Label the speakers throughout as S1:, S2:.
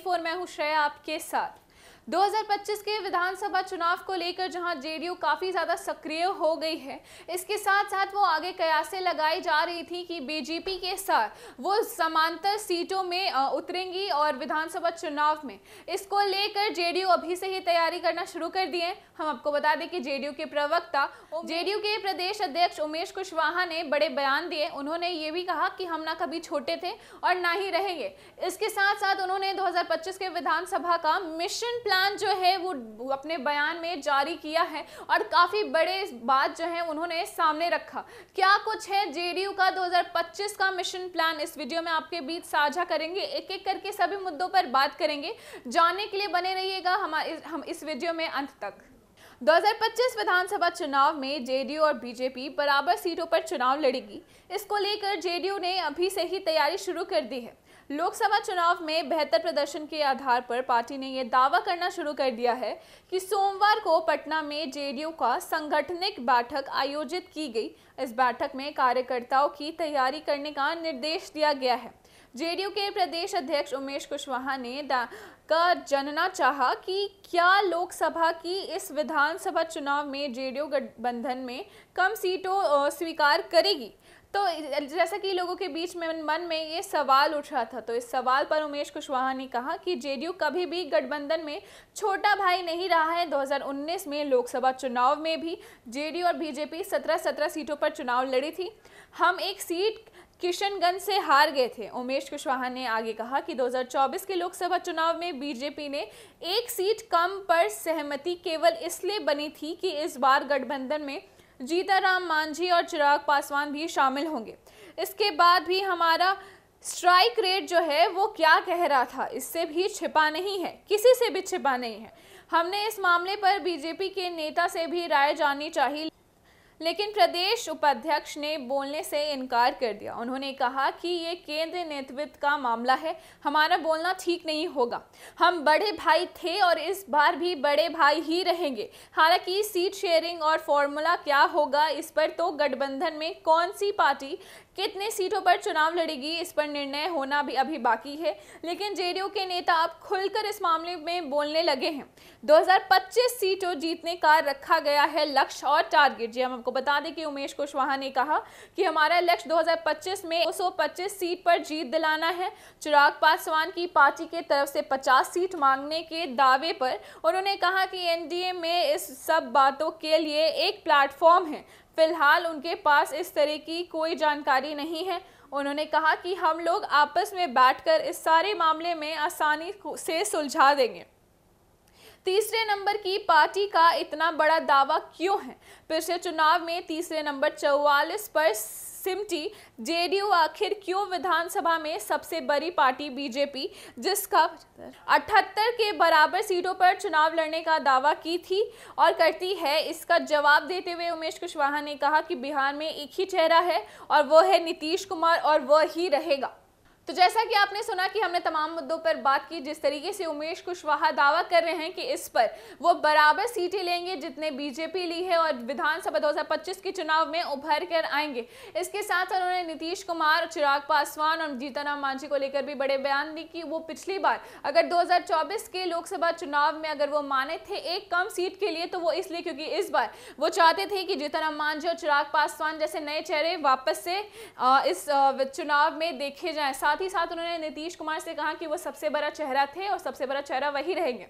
S1: 24 four मैं हूँ श्रेया आपके साथ 2025 के विधानसभा चुनाव को लेकर जहां जेडीयू काफ़ी ज़्यादा सक्रिय हो गई है इसके साथ साथ वो आगे कयासे लगाई जा रही थी कि बीजेपी के साथ वो समांतर सीटों में उतरेंगी और विधानसभा चुनाव में इसको लेकर जेडीयू अभी से ही तैयारी करना शुरू कर दिए हम आपको बता दें कि जेडीयू के प्रवक्ता जेडीयू के प्रदेश अध्यक्ष उमेश कुशवाहा ने बड़े बयान दिए उन्होंने ये भी कहा कि हम ना कभी छोटे थे और ना ही रहेंगे इसके साथ साथ उन्होंने दो के विधानसभा का मिशन प्लान प्लान जो है वो अपने बयान में जारी किया है और काफ़ी बड़े बात जो है उन्होंने सामने रखा क्या कुछ है जेडीयू का 2025 का मिशन प्लान इस वीडियो में आपके बीच साझा करेंगे एक एक करके सभी मुद्दों पर बात करेंगे जानने के लिए बने रहिएगा हमारे हम इस वीडियो में अंत तक 2025 विधानसभा चुनाव में जेडीयू और बीजेपी बराबर सीटों पर चुनाव लड़ेगी इसको लेकर जेडीयू ने अभी से ही तैयारी शुरू कर दी है लोकसभा चुनाव में बेहतर प्रदर्शन के आधार पर पार्टी ने यह दावा करना शुरू कर दिया है कि सोमवार को पटना में जेडीयू का संगठनिक बैठक आयोजित की गई इस बैठक में कार्यकर्ताओं की तैयारी करने का निर्देश दिया गया है जेडीयू के प्रदेश अध्यक्ष उमेश कुशवाहा ने का जानना चाहा कि क्या लोकसभा की इस विधानसभा चुनाव में जेडीयू गठबंधन में कम सीटों स्वीकार करेगी तो जैसा कि लोगों के बीच में मन में ये सवाल उठ रहा था तो इस सवाल पर उमेश कुशवाहा ने कहा कि जेडीयू कभी भी गठबंधन में छोटा भाई नहीं रहा है 2019 में लोकसभा चुनाव में भी जेडीयू और बीजेपी 17-17 सीटों पर चुनाव लड़ी थी हम एक सीट किशनगंज से हार गए थे उमेश कुशवाहा ने आगे कहा कि 2024 के लोकसभा चुनाव में बीजेपी ने एक सीट कम पर सहमति केवल इसलिए बनी थी कि इस बार गठबंधन में जीताराम मांझी और चिराग पासवान भी शामिल होंगे इसके बाद भी हमारा स्ट्राइक रेट जो है वो क्या कह रहा था इससे भी छिपा नहीं है किसी से भी छिपा नहीं है हमने इस मामले पर बीजेपी के नेता से भी राय जाननी चाहिए लेकिन प्रदेश उपाध्यक्ष ने बोलने से इनकार कर दिया उन्होंने कहा कि ये केंद्र नेतृत्व का मामला है हमारा बोलना ठीक नहीं होगा हम बड़े भाई थे और इस बार भी बड़े भाई ही रहेंगे हालांकि सीट शेयरिंग और फॉर्मूला क्या होगा इस पर तो गठबंधन में कौन सी पार्टी कितने सीटों पर चुनाव लड़ेगी इस पर निर्णय होना भी अभी बाकी है लेकिन जे के नेता अब खुलकर इस मामले में बोलने लगे हैं दो सीटों जीतने का रखा गया है लक्ष्य और टारगेट जी हम आपको बता दें कि उमेश कुशवाहा ने कहा कि हमारा लक्ष्य 2025 में 225 सीट पर जीत दिलाना है चिराग पासवान की पार्टी के तरफ से 50 सीट मांगने के दावे पर उन्होंने कहा कि एनडीए में इस सब बातों के लिए एक प्लेटफॉर्म है फिलहाल उनके पास इस तरह की कोई जानकारी नहीं है उन्होंने कहा कि हम लोग आपस में बैठकर इस सारे मामले में आसानी से सुलझा देंगे तीसरे नंबर की पार्टी का इतना बड़ा दावा क्यों है पिछले चुनाव में तीसरे नंबर चौवालीस पर सिमटी जेडीयू आखिर क्यों विधानसभा में सबसे बड़ी पार्टी बीजेपी जिसका अठहत्तर के बराबर सीटों पर चुनाव लड़ने का दावा की थी और करती है इसका जवाब देते हुए उमेश कुशवाहा ने कहा कि बिहार में एक ही चेहरा है और वो है नीतीश कुमार और वह ही रहेगा तो जैसा कि आपने सुना कि हमने तमाम मुद्दों पर बात की जिस तरीके से उमेश कुशवाहा दावा कर रहे हैं कि इस पर वो बराबर सीटें लेंगे जितने बीजेपी ली है और विधानसभा 2025 के चुनाव में उभर कर आएंगे इसके साथ उन्होंने नीतीश कुमार चिराग पासवान और राम मांझी को लेकर भी बड़े बयान दी कि वो पिछली बार अगर चौबीस के लोकसभा चुनाव में अगर वो माने थे एक कम सीट के लिए तो वो इसलिए क्योंकि इस बार वो चाहते थे कि राम मांझी और चिराग पासवान जैसे नए चेहरे वापस से इस चुनाव में देखे जाए साथ साथ ही साथ उन्होंने नीतीश कुमार से कहा कि वो सबसे बड़ा चेहरा थे और सबसे बड़ा चेहरा वही रहेंगे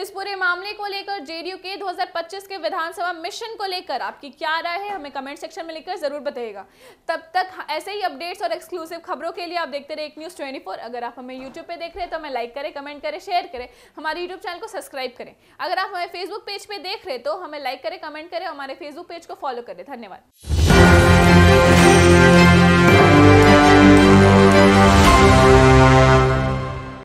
S1: इस पूरे मामले को लेकर जेडीयू के 2025 के विधानसभा मिशन को लेकर आपकी क्या राय है हमें कमेंट सेक्शन में लिखकर जरूर बताइएगा तब तक ऐसे ही अपडेट्स और एक्सक्लूसिव खबरों के लिए आप देखते रहे एक न्यूज़ ट्वेंटी अगर आप हमें यूट्यूब पर देख रहे हैं तो हमें लाइक करें कमेंट करें शेयर करें हमारे यूट्यूब चैनल को सब्सक्राइब करें अगर आप हमें फेसबुक पेज पर देख रहे तो हमें लाइक करें कमेंट करें हमारे फेसबुक पेज को फॉलो करें धन्यवाद